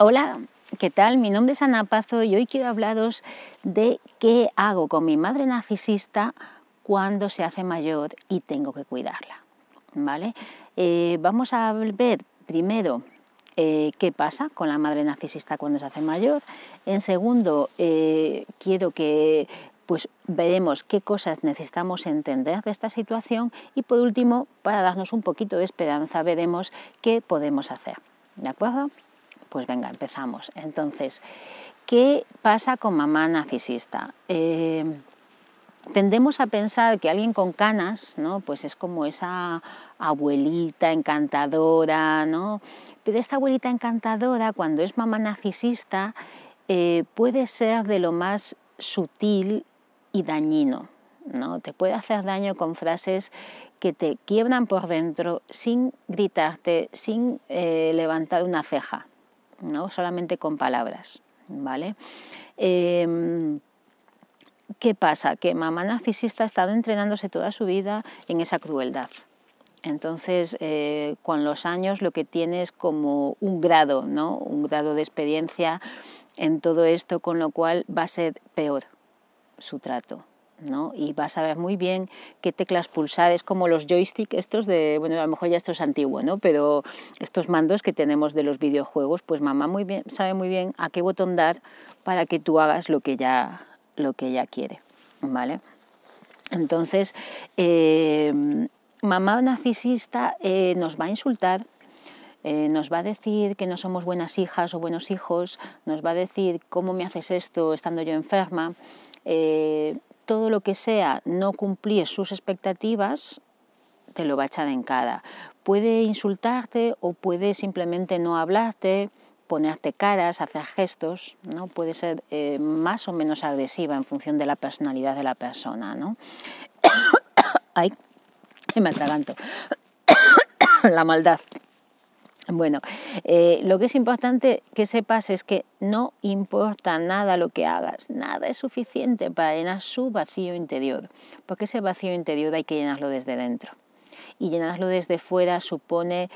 Hola, ¿qué tal? Mi nombre es Ana Pazo y hoy quiero hablaros de qué hago con mi madre narcisista cuando se hace mayor y tengo que cuidarla. ¿Vale? Eh, vamos a ver primero eh, qué pasa con la madre narcisista cuando se hace mayor. En segundo, eh, quiero que pues veremos qué cosas necesitamos entender de esta situación y por último, para darnos un poquito de esperanza, veremos qué podemos hacer. ¿De acuerdo? Pues venga, empezamos. Entonces, ¿qué pasa con mamá narcisista? Eh, tendemos a pensar que alguien con canas, ¿no? Pues es como esa abuelita encantadora, ¿no? Pero esta abuelita encantadora, cuando es mamá narcisista, eh, puede ser de lo más sutil y dañino. ¿no? Te puede hacer daño con frases que te quiebran por dentro sin gritarte, sin eh, levantar una ceja no solamente con palabras, ¿vale? Em, ¿Qué pasa? Que mamá narcisista ha estado entrenándose toda su vida en esa crueldad. Entonces, eh, con los años lo que tiene es como un grado, ¿no? Un grado de experiencia en todo esto, con lo cual va a ser peor su trato, y va a saber muy bien qué teclas pulsar, es como los joysticks estos de, bueno, a lo mejor ya esto es antiguo, ¿no? Pero estos mandos que tenemos de los videojuegos, pues mamá muy bien, sabe muy bien a qué botón dar para que tú hagas lo que ya, lo que ella quiere, ¿vale? Entonces, em, mamá narcisista eh, nos va a insultar, eh, nos va a decir que no somos buenas hijas o buenos hijos, nos va a decir cómo me haces esto estando yo enferma, eh, todo lo que sea no cumplir sus expectativas, te lo va a echar en cara. Puede insultarte o puede simplemente no hablarte, ponerte caras, hacer gestos, ¿no? Puede ser eh, más o menos agresiva en función de la personalidad de la persona, ¿no? Ay, me atraganto. la maldad. Bueno, eh, lo que es importante que sepas es que no importa nada lo que hagas, nada es suficiente para llenar su vacío interior, porque ese vacío interior hay que llenarlo desde dentro. Y llenarlo desde fuera supone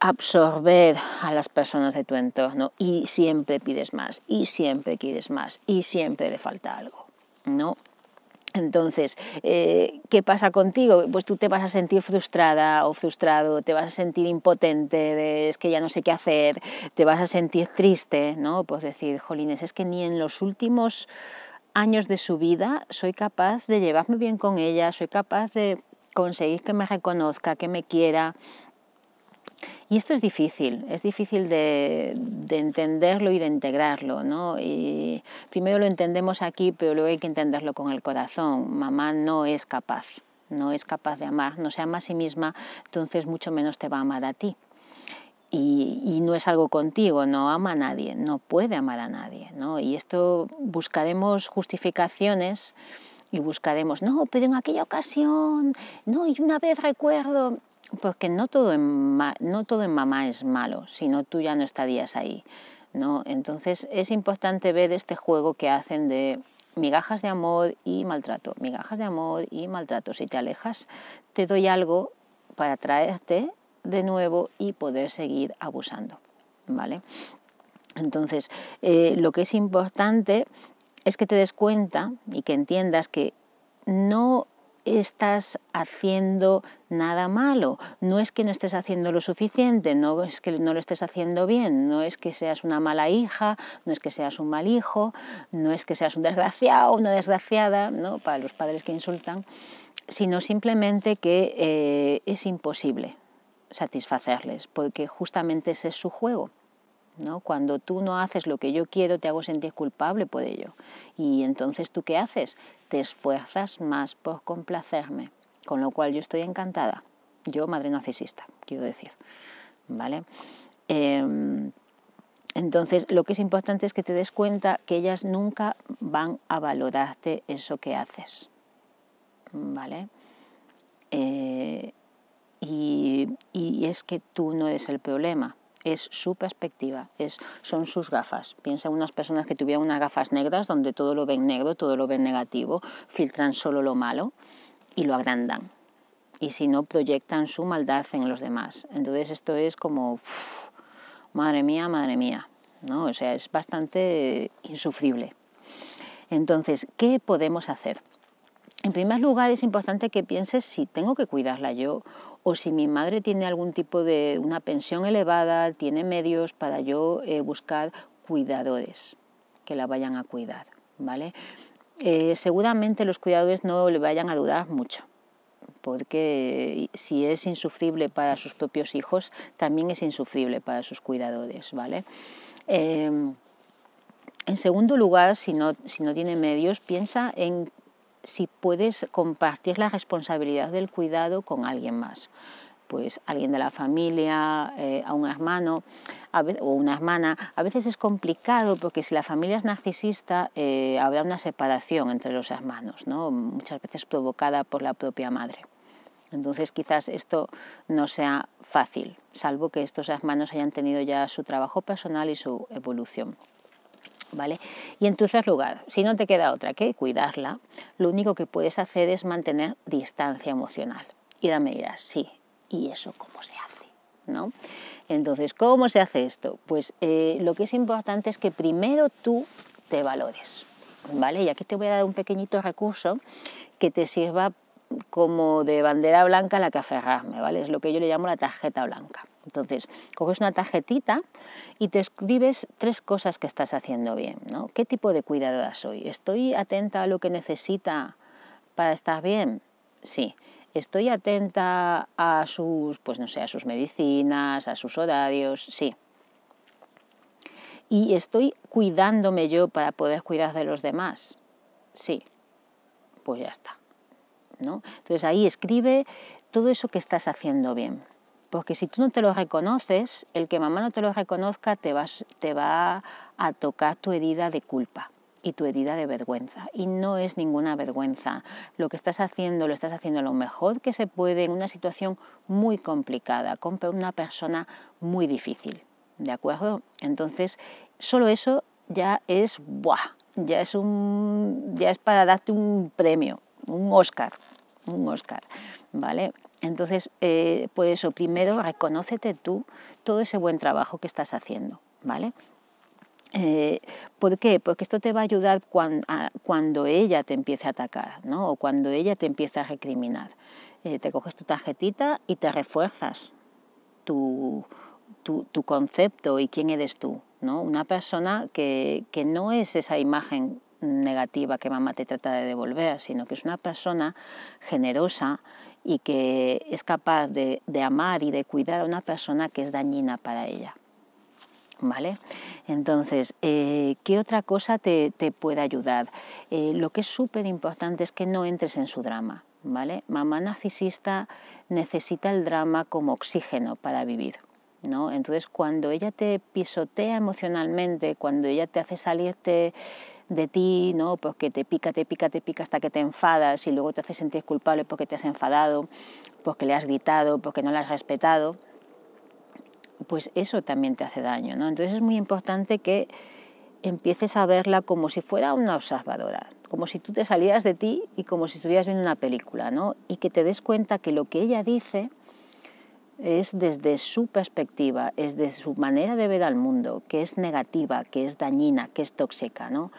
absorber a las personas de tu entorno y siempre pides más, y siempre quieres más, y siempre le falta algo. ¿no? Entonces, eh, ¿qué pasa contigo? Pues tú te vas a sentir frustrada o frustrado, te vas a sentir impotente, es que ya no sé qué hacer, te vas a sentir triste, ¿no? Pues decir, jolines, es que ni en los últimos años de su vida soy capaz de llevarme bien con ella, soy capaz de conseguir que me reconozca, que me quiera, y esto es difícil, es difícil de, entenderlo y de integrarlo. ¿no? Y primero lo entendemos aquí, pero luego hay que entenderlo con el corazón. Mamá no es capaz, no es capaz de amar, no se ama a sí misma, entonces mucho menos te va a amar a ti. Y, no es algo contigo, no ama a nadie, no puede amar a nadie. ¿no? Y esto buscaremos justificaciones y buscaremos, no, pero en aquella ocasión, no, y una vez recuerdo, porque no todo en, no todo en mamá es malo, sino tú ya no estarías ahí. ¿no? Entonces es importante ver este juego que hacen de migajas de amor y maltrato, migajas de amor y maltrato. Si te alejas, te doy algo para traerte de nuevo y poder seguir abusando. ¿vale? Entonces, eh, lo que es importante es que te des cuenta y que entiendas que no estás haciendo nada malo, no es que no estés haciendo lo suficiente, no es que no lo estés haciendo bien, no es que seas una mala hija, no es que seas un mal hijo, no es que seas un desgraciado, una desgraciada, ¿no? para los padres que insultan, sino simplemente que eh, es imposible satisfacerles, porque justamente ese es su juego. Cuando tú no haces lo que yo quiero, te hago sentir culpable por ello. Y entonces, ¿tú qué haces? Te esfuerzas más por complacerme, con lo cual yo estoy encantada. Yo, madre narcisista, quiero decir. ¿Vale? Em, entonces, lo que es importante es que te des cuenta que ellas nunca van a valorarte eso que haces. ¿Vale? Eh, y, y es que tú no eres el problema es su perspectiva, es, son sus gafas. Piensa en unas personas que tuvieran unas gafas negras donde todo lo ven negro, todo lo ven negativo, filtran solo lo malo y lo agrandan. Y si no, proyectan su maldad en los demás. Entonces esto es como, madre mía, madre mía. ¿no? O sea, es bastante insufrible. Entonces, ¿qué podemos hacer? En primer lugar, es importante que pienses si tengo que cuidarla yo o si mi madre tiene algún tipo de una pensión elevada, tiene medios para yo eh, buscar cuidadores que la vayan a cuidar, ¿vale? Eh, seguramente los cuidadores no le vayan a dudar mucho, porque eh, si es insufrible para sus propios hijos, también es insufrible para sus cuidadores, ¿vale? Em, en segundo lugar, si si no tiene medios, piensa en si puedes compartir la responsabilidad del cuidado con alguien más pues alguien de la familia, eh, a un hermano o una hermana. A veces es complicado porque si la familia es narcisista eh, habrá una separación entre los hermanos, ¿no? muchas veces provocada por la propia madre. Entonces quizás esto no sea fácil, salvo que estos hermanos hayan tenido ya su trabajo personal y su evolución. Y en tercer lugar, si no te queda otra que cuidarla, lo único que puedes hacer es mantener distancia emocional. Y la medida, sí, ¿y eso cómo se hace? ¿No? Entonces, ¿cómo se hace esto? Pues eh, lo que es importante es que primero tú te valores, ¿vale? Y aquí te voy a dar un pequeñito recurso que te sirva como de bandera blanca a la que aferrarme, ¿vale? Es lo que yo le llamo la tarjeta blanca. Entonces, coges una tarjetita y te escribes tres cosas que estás haciendo bien. ¿no? ¿Qué tipo de cuidadora soy? ¿Estoy atenta a lo que necesita para estar bien? Sí. ¿Estoy atenta a sus, pues no sé, a sus medicinas, a sus horarios? Sí. ¿Y estoy cuidándome yo para poder cuidar de los demás? Sí. Pues ya está. ¿no? Entonces ahí escribe todo eso que estás haciendo bien. Porque si tú no te lo reconoces, el que mamá no te lo reconozca te, vas, te va a tocar tu herida de culpa y tu herida de vergüenza. Y no es ninguna vergüenza. Lo que estás haciendo lo estás haciendo lo mejor que se puede en una situación muy complicada, con una persona muy difícil. ¿De acuerdo? Entonces, solo eso ya es, ¡buah! Ya es, un, ya es para darte un premio, un Oscar, un Oscar, ¿vale? Entonces, por eh, pues eso, primero reconócete tú todo ese buen trabajo que estás haciendo, ¿vale? Eh, ¿Por qué? Porque esto te va a ayudar cuando, ella te empiece a atacar, ¿no? O cuando ella te empiece a recriminar. Eh, te coges tu tarjetita y te refuerzas tu, tu, concepto y quién eres tú, ¿no? Una persona que, que no es esa imagen negativa que mamá te trata de devolver, sino que es una persona generosa y que es capaz de, amar y de cuidar a una persona que es dañina para ella. ¿Vale? Entonces, eh, ¿qué otra cosa te, puede ayudar? Eh, lo que es súper importante es que no entres en su drama. ¿vale? Mamá narcisista necesita el drama como oxígeno para vivir. Entonces, cuando ella te pisotea emocionalmente, cuando ella te hace salirte de ti, ¿no? Pues te pica, te pica, te pica hasta que te enfadas y luego te hace sentir culpable porque te has enfadado, porque pues le has gritado, porque pues no la has respetado, pues eso también te hace daño, Entonces es muy importante que empieces a verla como si fuera una observadora, como si tú te salieras de ti y como si estuvieras viendo una película, ¿no? Y que te des cuenta que lo que ella dice es desde su perspectiva, es de su manera de ver al mundo, que es negativa, que es dañina, que es tóxica, ¿no?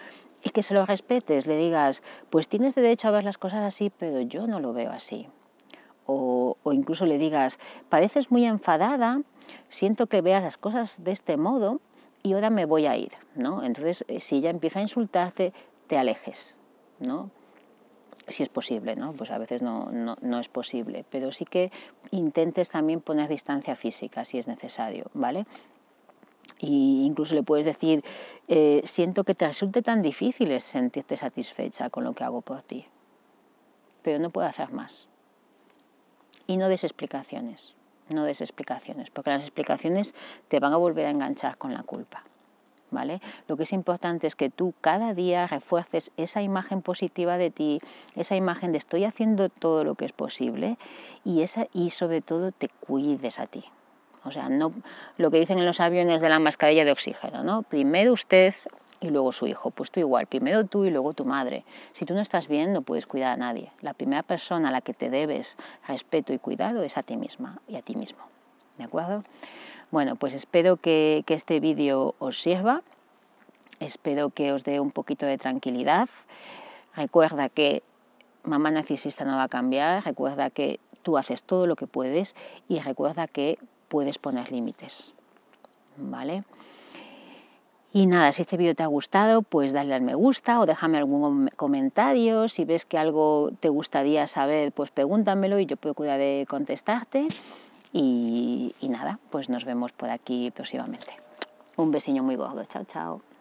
Y que se lo respetes, le digas, pues tienes derecho a ver las cosas así, pero yo no lo veo así. O, incluso le digas, pareces muy enfadada, siento que veas las cosas de este modo y ahora me voy a ir, ¿no? Entonces, eh, si ella empieza a insultarte, te alejes, ¿no? si es posible, ¿no? Pues a veces no, no, no, es posible, pero sí que intentes también poner distancia física si es necesario, ¿vale? Y incluso le puedes decir, eh, siento que te resulte tan difícil sentirte satisfecha con lo que hago por ti, pero no puedo hacer más. Y no des explicaciones, no des explicaciones, porque las explicaciones te van a volver a enganchar con la culpa. Lo que es importante es que tú cada día refuerces esa imagen positiva de ti, esa imagen de estoy haciendo todo lo que es posible y, esa, y sobre todo te cuides a ti. O sea, no lo que dicen en los aviones de la mascarilla de oxígeno, ¿no? Primero usted y luego su hijo. Pues tú igual, primero tú y luego tu madre. Si tú no estás bien, no puedes cuidar a nadie. La primera persona a la que te debes respeto y cuidado es a ti misma y a ti mismo. ¿De acuerdo? Bueno, pues espero que, este vídeo os sirva, espero que os dé un poquito de tranquilidad. Recuerda que mamá narcisista no va a cambiar, recuerda que tú haces todo lo que puedes y recuerda que puedes poner límites. ¿Vale? Y nada, si este vídeo te ha gustado, pues dale al me gusta o déjame algún comentario. Si ves que algo te gustaría saber, pues pregúntamelo y yo puedo de contestarte. Y, nada, pues nos vemos por aquí próximamente. Un besiño muy gordo, chao, chao.